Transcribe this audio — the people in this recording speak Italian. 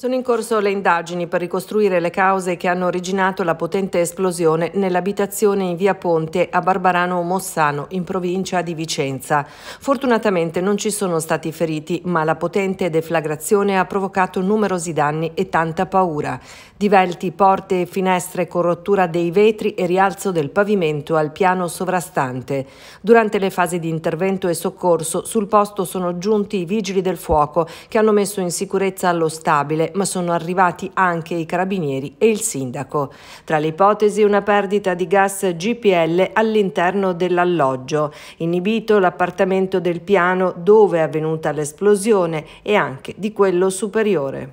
Sono in corso le indagini per ricostruire le cause che hanno originato la potente esplosione nell'abitazione in via Ponte a Barbarano Mossano, in provincia di Vicenza. Fortunatamente non ci sono stati feriti, ma la potente deflagrazione ha provocato numerosi danni e tanta paura. Divelti, porte e finestre con rottura dei vetri e rialzo del pavimento al piano sovrastante. Durante le fasi di intervento e soccorso sul posto sono giunti i vigili del fuoco che hanno messo in sicurezza lo stabile ma sono arrivati anche i carabinieri e il sindaco. Tra le ipotesi una perdita di gas GPL all'interno dell'alloggio, inibito l'appartamento del piano dove è avvenuta l'esplosione e anche di quello superiore.